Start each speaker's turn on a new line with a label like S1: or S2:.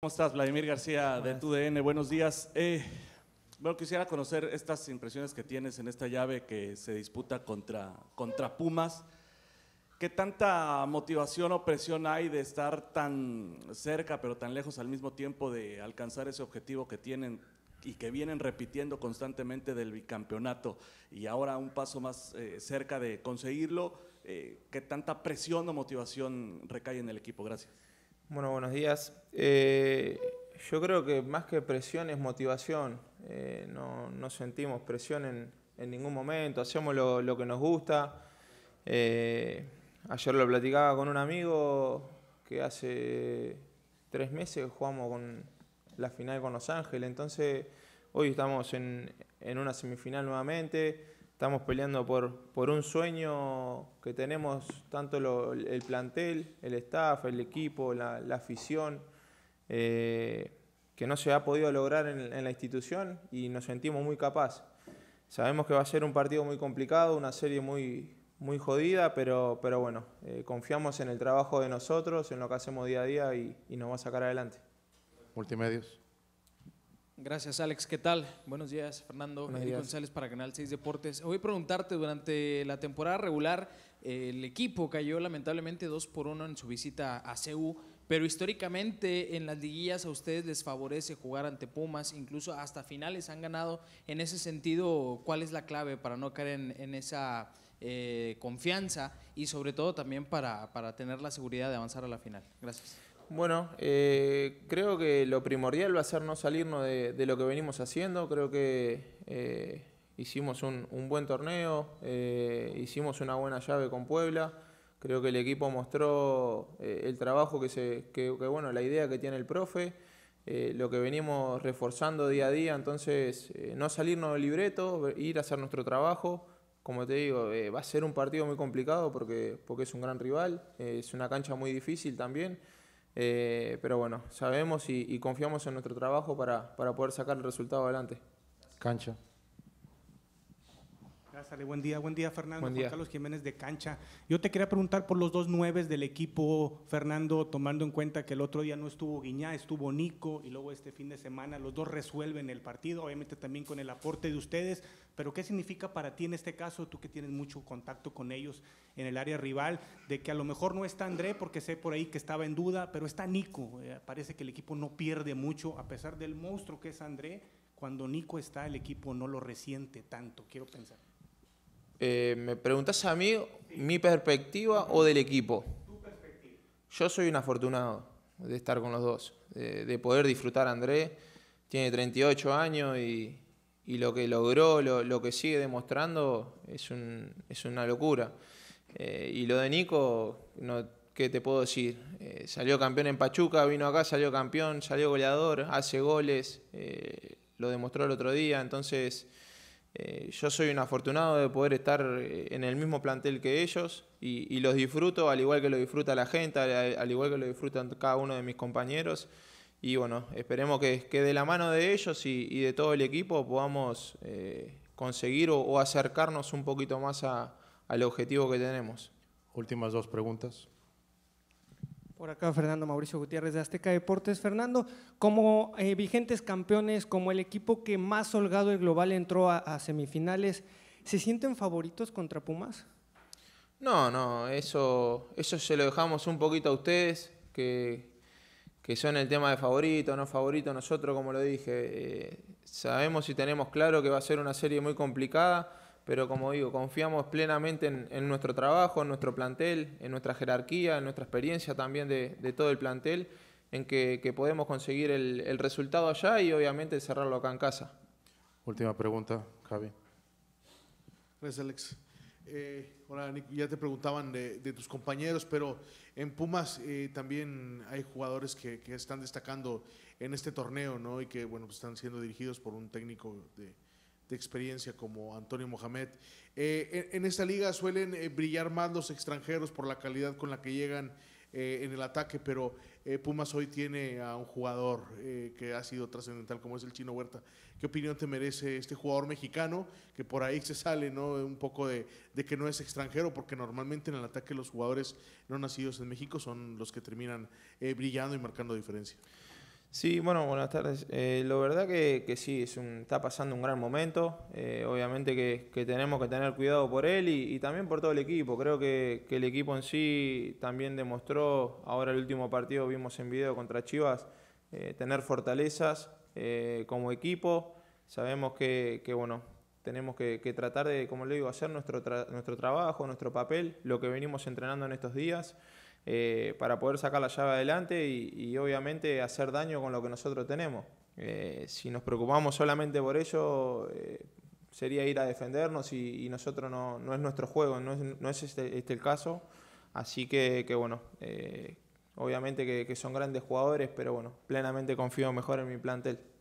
S1: ¿Cómo estás, Vladimir García de TUDN? Buenos días. Eh, bueno, quisiera conocer estas impresiones que tienes en esta llave que se disputa contra, contra Pumas. ¿Qué tanta motivación o presión hay de estar tan cerca pero tan lejos al mismo tiempo de alcanzar ese objetivo que tienen y que vienen repitiendo constantemente del bicampeonato y ahora un paso más eh, cerca de conseguirlo? Eh, ¿Qué tanta presión o motivación recae en el equipo? Gracias. Bueno, buenos días. Eh, yo creo que más que presión es motivación. Eh, no, sentimos presión en, ningún momento, hacemos lo, que nos gusta. Eh, ayer lo platicaba con un amigo que hace tres meses jugamos con la final con Los Ángeles, entonces hoy estamos en una semifinal nuevamente. Estamos peleando por, un sueño que tenemos tanto el plantel, el staff, el equipo, la, afición, eh, que no se ha podido lograr en, la institución y nos sentimos muy capaces. Sabemos que va a ser un partido muy complicado, una serie muy, muy jodida, pero, pero bueno, eh, confiamos en el trabajo de nosotros, en lo que hacemos día a día y, y nos va a sacar adelante. Multimedios. Gracias, Alex. ¿Qué tal? Buenos días, Fernando. Buenos González para Canal 6 Deportes. Voy a preguntarte, durante la temporada regular, el equipo cayó lamentablemente 2 por 1 en su visita a CEU, pero históricamente en las liguillas a ustedes les favorece jugar ante Pumas, incluso hasta finales han ganado. En ese sentido, ¿cuál es la clave para no caer en, esa eh, confianza y sobre todo también para, para tener la seguridad de avanzar a la final? Gracias. Bueno, eh, creo que lo primordial va a ser no salirnos de, lo que venimos haciendo. Creo que eh, hicimos un, buen torneo, eh, hicimos una buena llave con Puebla. Creo que el equipo mostró el trabajo que se, que, bueno, la idea que tiene el profe, lo que venimos reforzando día a día. Entonces, no salirnos del libreto, ir a hacer nuestro trabajo como te digo, va a ser un partido muy complicado porque, es un gran rival, es una cancha muy difícil también. Eh, pero bueno, sabemos y, confiamos en nuestro trabajo para, para poder sacar el resultado adelante. Cancha buen día, buen día Fernando, buen Carlos Jiménez de Cancha. Yo te quería preguntar por los dos nueves del equipo, Fernando, tomando en cuenta que el otro día no estuvo Guiñá, estuvo Nico y luego este fin de semana los dos resuelven el partido, obviamente también con el aporte de ustedes, pero ¿qué significa para ti en este caso, tú que tienes mucho contacto con ellos en el área rival, de que a lo mejor no está André, porque sé por ahí que estaba en duda, pero está Nico, eh, parece que el equipo no pierde mucho, a pesar del monstruo que es André, cuando Nico está el equipo no lo resiente tanto, quiero pensar. Eh, ¿Me preguntas a mí mi perspectiva o del equipo? Yo soy un afortunado de estar con los dos, de, poder disfrutar a Andrés. Tiene 38 años y, lo que logró, lo, que sigue demostrando es, una locura. Eh, y lo de Nico, ¿qué te puedo decir? Eh, salió campeón en Pachuca, vino acá, salió campeón, salió goleador, hace goles, lo demostró el otro día, entonces... Eh, yo soy un afortunado de poder estar eh, en el mismo plantel que ellos y, los disfruto, al igual que lo disfruta la gente, al, igual que lo disfrutan cada uno de mis compañeros. Y bueno, esperemos que, que de la mano de ellos y, de todo el equipo podamos eh, conseguir o, acercarnos un poquito más a, al objetivo que tenemos. Últimas dos preguntas. Por acá Fernando Mauricio Gutiérrez de Azteca Deportes. Fernando, como eh, vigentes campeones, como el equipo que más holgado y global entró a, semifinales, ¿se sienten favoritos contra Pumas? No, no, eso, eso se lo dejamos un poquito a ustedes, que, que son el tema de favorito, no favorito. Nosotros, como lo dije, eh, sabemos y tenemos claro que va a ser una serie muy complicada pero como digo, confiamos plenamente en, nuestro trabajo, en nuestro plantel, en nuestra jerarquía, en nuestra experiencia también de, de todo el plantel, en que, que podemos conseguir el, el, resultado allá y obviamente cerrarlo acá en casa. Última pregunta, Javi. Gracias, Alex. Eh, hola, Nico, Ya te preguntaban de, de, tus compañeros, pero en Pumas eh, también hay jugadores que, que, están destacando en este torneo, ¿no? Y que, bueno, pues están siendo dirigidos por un técnico de, de experiencia como Antonio Mohamed. Eh, en, esta liga suelen eh, brillar más los extranjeros por la calidad con la que llegan eh, en el ataque, pero Pumas hoy tiene a un jugador que ha sido trascendental como es el Chino Huerta. ¿Qué opinión te merece este jugador mexicano que por ahí se sale ¿no? un poco de, de que no es extranjero? Porque normalmente en el ataque los jugadores no nacidos en México son los que terminan brillando y marcando diferencia. Sí, bueno, buenas tardes. Eh, lo verdad que, que sí, es un, está pasando un gran momento. Eh, obviamente que, que, tenemos que tener cuidado por él y, y también por todo el equipo. Creo que, que, el equipo en sí también demostró, ahora el último partido vimos en video contra Chivas, eh, tener fortalezas como equipo. Sabemos que, bueno, tenemos que, tratar de, como le digo, hacer nuestro, nuestro trabajo, nuestro papel, lo que venimos entrenando en estos días. Eh, para poder sacar la llave adelante y, obviamente hacer daño con lo que nosotros tenemos. Eh, si nos preocupamos solamente por ello, eh, sería ir a defendernos y, nosotros no, es nuestro juego, no es, este, este, el caso. Así que, bueno, obviamente que son grandes jugadores, pero bueno, plenamente confío mejor en mi plantel.